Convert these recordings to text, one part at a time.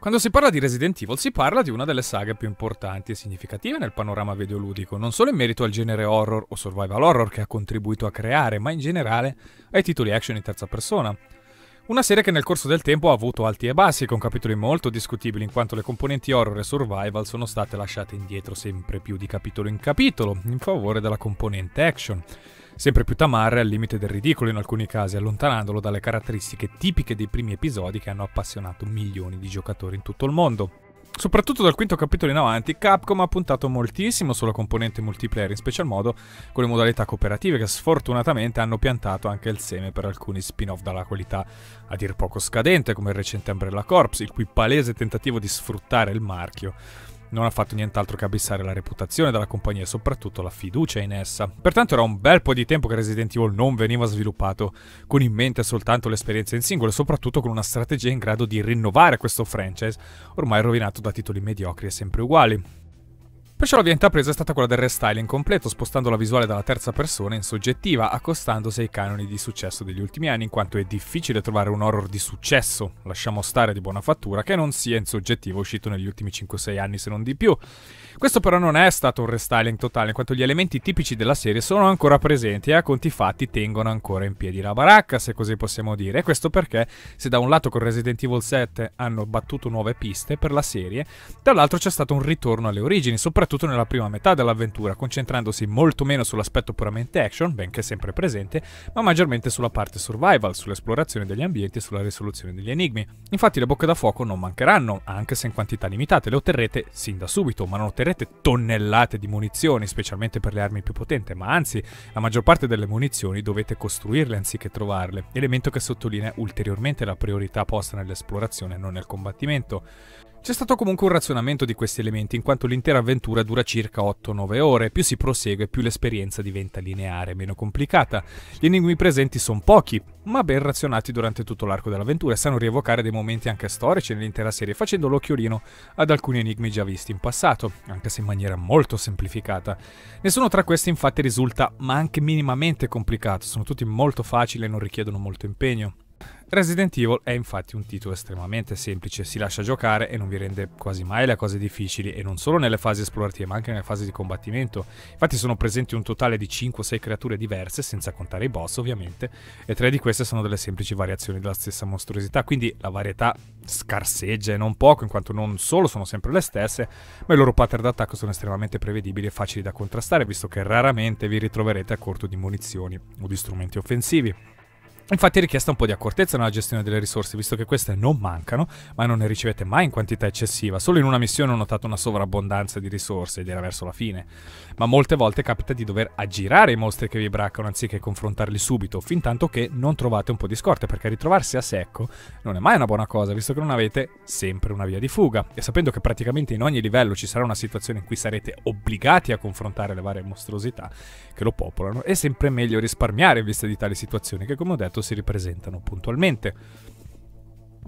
Quando si parla di Resident Evil si parla di una delle saghe più importanti e significative nel panorama videoludico, non solo in merito al genere horror o survival horror che ha contribuito a creare, ma in generale ai titoli action in terza persona. Una serie che nel corso del tempo ha avuto alti e bassi, con capitoli molto discutibili in quanto le componenti horror e survival sono state lasciate indietro sempre più di capitolo in capitolo, in favore della componente action sempre più tamarre al limite del ridicolo in alcuni casi, allontanandolo dalle caratteristiche tipiche dei primi episodi che hanno appassionato milioni di giocatori in tutto il mondo. Soprattutto dal quinto capitolo in avanti, Capcom ha puntato moltissimo sulla componente multiplayer, in special modo con le modalità cooperative che sfortunatamente hanno piantato anche il seme per alcuni spin-off dalla qualità a dir poco scadente, come il recente Umbrella Corps, il cui palese tentativo di sfruttare il marchio non ha fatto nient'altro che abbassare la reputazione della compagnia e soprattutto la fiducia in essa. Pertanto era un bel po' di tempo che Resident Evil non veniva sviluppato, con in mente soltanto l'esperienza in singolo e soprattutto con una strategia in grado di rinnovare questo franchise, ormai rovinato da titoli mediocri e sempre uguali. Perciò la via intrapresa è stata quella del restyling completo, spostando la visuale dalla terza persona in soggettiva, accostandosi ai canoni di successo degli ultimi anni, in quanto è difficile trovare un horror di successo, lasciamo stare di buona fattura, che non sia in soggettiva uscito negli ultimi 5-6 anni se non di più. Questo però non è stato un restyling totale, in quanto gli elementi tipici della serie sono ancora presenti e a conti fatti tengono ancora in piedi la baracca, se così possiamo dire, e questo perché se da un lato con Resident Evil 7 hanno battuto nuove piste per la serie, dall'altro c'è stato un ritorno alle origini, soprattutto soprattutto nella prima metà dell'avventura, concentrandosi molto meno sull'aspetto puramente action, benché sempre presente, ma maggiormente sulla parte survival, sull'esplorazione degli ambienti e sulla risoluzione degli enigmi. Infatti le bocche da fuoco non mancheranno, anche se in quantità limitate, le otterrete sin da subito, ma non otterrete tonnellate di munizioni, specialmente per le armi più potenti, ma anzi, la maggior parte delle munizioni dovete costruirle anziché trovarle, elemento che sottolinea ulteriormente la priorità posta nell'esplorazione e non nel combattimento. C'è stato comunque un razionamento di questi elementi, in quanto l'intera avventura dura circa 8-9 ore, più si prosegue più l'esperienza diventa lineare, meno complicata. Gli enigmi presenti sono pochi, ma ben razionati durante tutto l'arco dell'avventura e sanno rievocare dei momenti anche storici nell'intera serie, facendo l'occhiolino ad alcuni enigmi già visti in passato, anche se in maniera molto semplificata. Nessuno tra questi infatti risulta, ma anche minimamente complicato, sono tutti molto facili e non richiedono molto impegno. Resident Evil è infatti un titolo estremamente semplice, si lascia giocare e non vi rende quasi mai le cose difficili, e non solo nelle fasi esplorative, ma anche nelle fasi di combattimento. Infatti sono presenti un totale di 5-6 creature diverse, senza contare i boss ovviamente, e tre di queste sono delle semplici variazioni della stessa mostruosità, quindi la varietà scarseggia e non poco, in quanto non solo sono sempre le stesse, ma i loro pattern d'attacco sono estremamente prevedibili e facili da contrastare, visto che raramente vi ritroverete a corto di munizioni o di strumenti offensivi. Infatti è richiesta un po' di accortezza nella gestione delle risorse, visto che queste non mancano, ma non ne ricevete mai in quantità eccessiva. Solo in una missione ho notato una sovrabbondanza di risorse ed era verso la fine. Ma molte volte capita di dover aggirare i mostri che vi braccano anziché confrontarli subito, fin tanto che non trovate un po' di scorte, perché ritrovarsi a secco non è mai una buona cosa, visto che non avete sempre una via di fuga. E sapendo che praticamente in ogni livello ci sarà una situazione in cui sarete obbligati a confrontare le varie mostruosità che lo popolano, è sempre meglio risparmiare in vista di tali situazioni che, come ho detto, soprattutto si ripresentano puntualmente.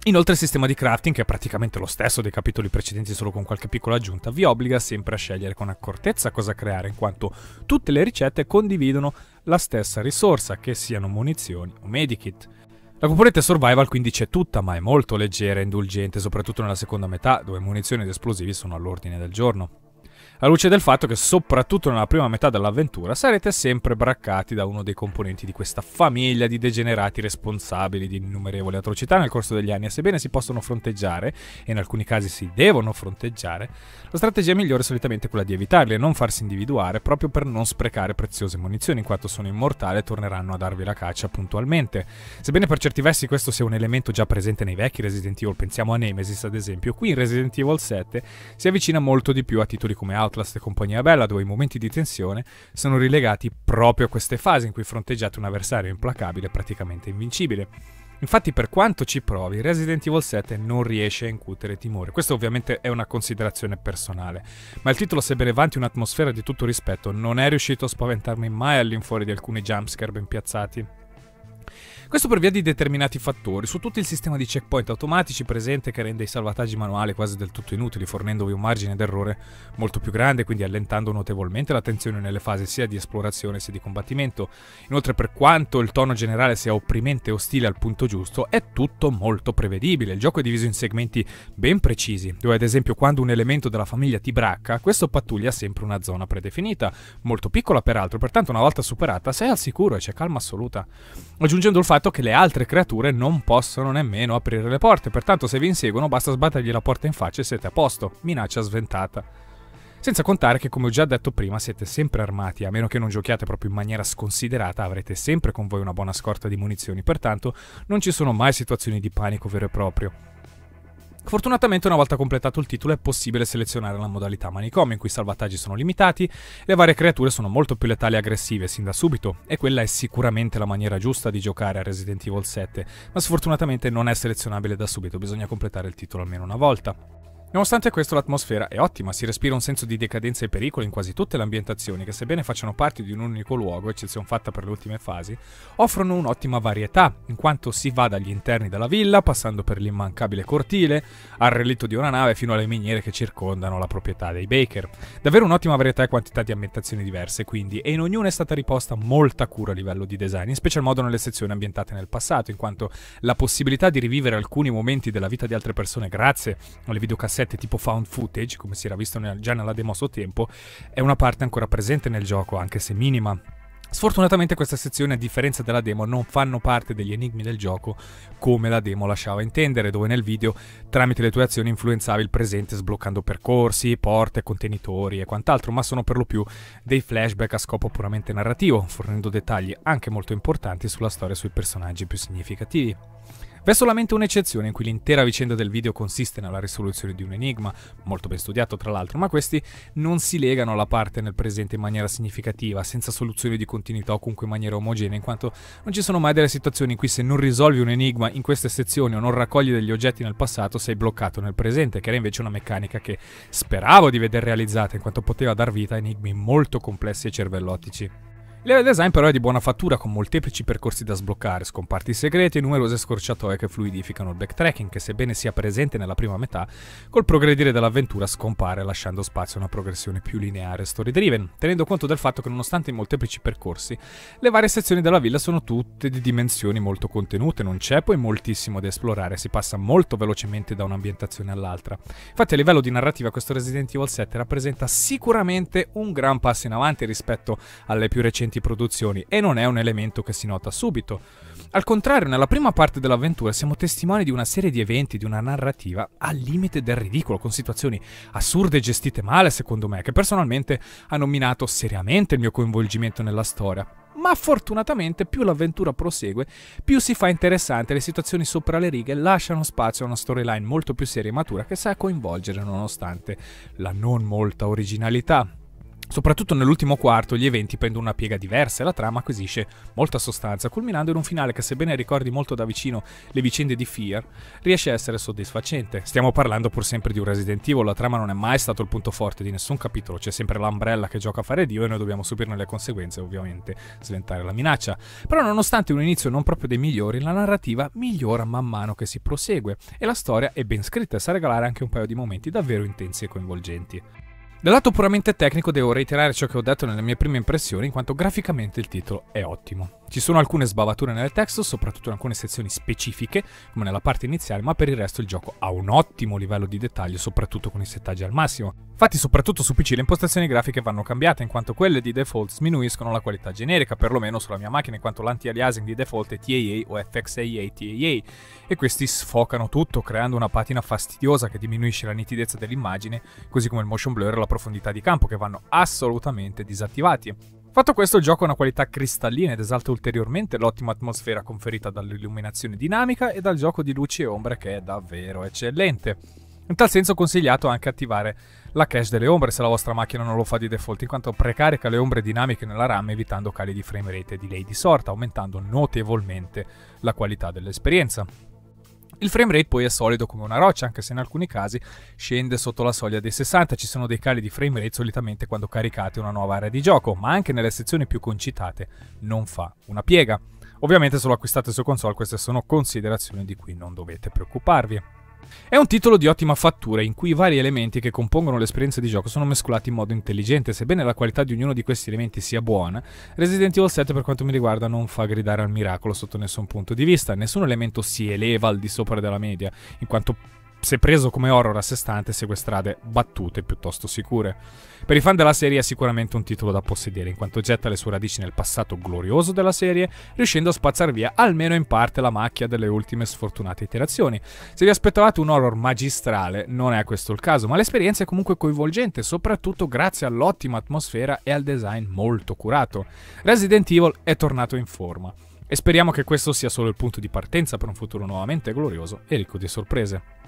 Inoltre il sistema di crafting, che è praticamente lo stesso dei capitoli precedenti solo con qualche piccola aggiunta, vi obbliga sempre a scegliere con accortezza cosa creare, in quanto tutte le ricette condividono la stessa risorsa, che siano munizioni o medikit. La componente survival quindi c'è tutta, ma è molto leggera e indulgente, soprattutto nella seconda metà, dove munizioni ed esplosivi sono all'ordine del giorno la luce del fatto che soprattutto nella prima metà dell'avventura sarete sempre braccati da uno dei componenti di questa famiglia di degenerati responsabili di innumerevoli atrocità nel corso degli anni e sebbene si possono fronteggiare, e in alcuni casi si devono fronteggiare, la strategia migliore è solitamente quella di evitarli e non farsi individuare proprio per non sprecare preziose munizioni in quanto sono immortali e torneranno a darvi la caccia puntualmente. Sebbene per certi versi questo sia un elemento già presente nei vecchi Resident Evil, pensiamo a Nemesis ad esempio, qui in Resident Evil 7 si avvicina molto di più a titoli come Out Outlast e compagnia bella, dove i momenti di tensione sono rilegati proprio a queste fasi in cui fronteggiate un avversario implacabile e praticamente invincibile. Infatti, per quanto ci provi, Resident Evil 7 non riesce a incutere timore. Questa ovviamente è una considerazione personale, ma il titolo, sebbene vanti un'atmosfera di tutto rispetto, non è riuscito a spaventarmi mai all'infuori di alcuni jumpscare ben piazzati. Questo per via di determinati fattori, su tutto il sistema di checkpoint automatici presente che rende i salvataggi manuali quasi del tutto inutili, fornendovi un margine d'errore molto più grande, quindi allentando notevolmente la tensione nelle fasi sia di esplorazione sia di combattimento. Inoltre per quanto il tono generale sia opprimente e ostile al punto giusto, è tutto molto prevedibile. Il gioco è diviso in segmenti ben precisi, dove ad esempio quando un elemento della famiglia ti bracca, questo pattuglia sempre una zona predefinita, molto piccola peraltro, pertanto una volta superata sei al sicuro e c'è calma assoluta. Aggiungendo il fatto dato che le altre creature non possono nemmeno aprire le porte, pertanto se vi inseguono basta sbattergli la porta in faccia e siete a posto, minaccia sventata. Senza contare che, come ho già detto prima, siete sempre armati, a meno che non giochiate proprio in maniera sconsiderata, avrete sempre con voi una buona scorta di munizioni, pertanto non ci sono mai situazioni di panico vero e proprio. Fortunatamente una volta completato il titolo è possibile selezionare la modalità manicomio in cui i salvataggi sono limitati, le varie creature sono molto più letali e aggressive sin da subito e quella è sicuramente la maniera giusta di giocare a Resident Evil 7, ma sfortunatamente non è selezionabile da subito, bisogna completare il titolo almeno una volta. Nonostante questo l'atmosfera è ottima, si respira un senso di decadenza e pericolo in quasi tutte le ambientazioni che sebbene facciano parte di un unico luogo, eccezione fatta per le ultime fasi, offrono un'ottima varietà, in quanto si va dagli interni della villa, passando per l'immancabile cortile, al relitto di una nave fino alle miniere che circondano la proprietà dei Baker. Davvero un'ottima varietà e quantità di ambientazioni diverse quindi, e in ognuna è stata riposta molta cura a livello di design, in special modo nelle sezioni ambientate nel passato, in quanto la possibilità di rivivere alcuni momenti della vita di altre persone grazie alle videocassette 7 tipo found footage, come si era visto nel, già nella demo a suo tempo, è una parte ancora presente nel gioco, anche se minima. Sfortunatamente questa sezione, a differenza della demo, non fanno parte degli enigmi del gioco come la demo lasciava intendere, dove nel video tramite le tue azioni influenzavi il presente sbloccando percorsi, porte, contenitori e quant'altro, ma sono per lo più dei flashback a scopo puramente narrativo, fornendo dettagli anche molto importanti sulla storia e sui personaggi più significativi. V'è solamente un'eccezione in cui l'intera vicenda del video consiste nella risoluzione di un enigma, molto ben studiato tra l'altro, ma questi non si legano alla parte nel presente in maniera significativa, senza soluzioni di continuità o comunque in maniera omogenea, in quanto non ci sono mai delle situazioni in cui se non risolvi un enigma in queste sezioni o non raccogli degli oggetti nel passato sei bloccato nel presente, che era invece una meccanica che speravo di vedere realizzata in quanto poteva dar vita a enigmi molto complessi e cervellottici level design però è di buona fattura con molteplici percorsi da sbloccare, scomparti segreti e numerose scorciatoie che fluidificano il backtracking che sebbene sia presente nella prima metà, col progredire dell'avventura scompare lasciando spazio a una progressione più lineare e story driven, tenendo conto del fatto che nonostante i molteplici percorsi, le varie sezioni della villa sono tutte di dimensioni molto contenute, non c'è poi moltissimo da esplorare, si passa molto velocemente da un'ambientazione all'altra. Infatti a livello di narrativa questo Resident Evil 7 rappresenta sicuramente un gran passo in avanti rispetto alle più recenti precedenti produzioni e non è un elemento che si nota subito. Al contrario, nella prima parte dell'avventura siamo testimoni di una serie di eventi, di una narrativa al limite del ridicolo, con situazioni assurde e gestite male, secondo me, che personalmente hanno minato seriamente il mio coinvolgimento nella storia. Ma fortunatamente più l'avventura prosegue, più si fa interessante, le situazioni sopra le righe lasciano spazio a una storyline molto più seria e matura che sa coinvolgere nonostante la non molta originalità. Soprattutto nell'ultimo quarto gli eventi prendono una piega diversa e la trama acquisisce molta sostanza, culminando in un finale che sebbene ricordi molto da vicino le vicende di Fear, riesce a essere soddisfacente. Stiamo parlando pur sempre di un Resident Evil, la trama non è mai stato il punto forte di nessun capitolo, c'è sempre l'ombrella che gioca a fare Dio e noi dobbiamo subirne le conseguenze, ovviamente sventare la minaccia. Però nonostante un inizio non proprio dei migliori, la narrativa migliora man mano che si prosegue e la storia è ben scritta e sa regalare anche un paio di momenti davvero intensi e coinvolgenti. Dal lato puramente tecnico devo reiterare ciò che ho detto nelle mie prime impressioni in quanto graficamente il titolo è ottimo. Ci sono alcune sbavature nel testo, soprattutto in alcune sezioni specifiche, come nella parte iniziale, ma per il resto il gioco ha un ottimo livello di dettaglio, soprattutto con i settaggi al massimo. Infatti, soprattutto su PC le impostazioni grafiche vanno cambiate, in quanto quelle di default sminuiscono la qualità generica, perlomeno sulla mia macchina, in quanto l'anti-aliasing di default è TAA o FXAA TAA, e questi sfocano tutto, creando una patina fastidiosa che diminuisce la nitidezza dell'immagine, così come il motion blur e la profondità di campo che vanno assolutamente disattivati. Fatto questo il gioco ha una qualità cristallina ed esalta ulteriormente l'ottima atmosfera conferita dall'illuminazione dinamica e dal gioco di luci e ombre che è davvero eccellente. In tal senso consigliato anche attivare la cache delle ombre se la vostra macchina non lo fa di default, in quanto precarica le ombre dinamiche nella RAM evitando cali di framerate e delay di sorta, aumentando notevolmente la qualità dell'esperienza. Il frame rate poi è solido come una roccia, anche se in alcuni casi scende sotto la soglia dei 60, ci sono dei cali di frame rate solitamente quando caricate una nuova area di gioco, ma anche nelle sezioni più concitate non fa una piega. Ovviamente se lo acquistate su console queste sono considerazioni di cui non dovete preoccuparvi. È un titolo di ottima fattura, in cui i vari elementi che compongono l'esperienza di gioco sono mescolati in modo intelligente, sebbene la qualità di ognuno di questi elementi sia buona, Resident Evil 7 per quanto mi riguarda non fa gridare al miracolo sotto nessun punto di vista, nessun elemento si eleva al di sopra della media, in quanto se preso come horror a sé stante, segue strade battute piuttosto sicure. Per i fan della serie è sicuramente un titolo da possedere, in quanto getta le sue radici nel passato glorioso della serie, riuscendo a spazzar via almeno in parte la macchia delle ultime sfortunate iterazioni. Se vi aspettavate un horror magistrale, non è questo il caso, ma l'esperienza è comunque coinvolgente, soprattutto grazie all'ottima atmosfera e al design molto curato. Resident Evil è tornato in forma. E speriamo che questo sia solo il punto di partenza per un futuro nuovamente glorioso e ricco di sorprese.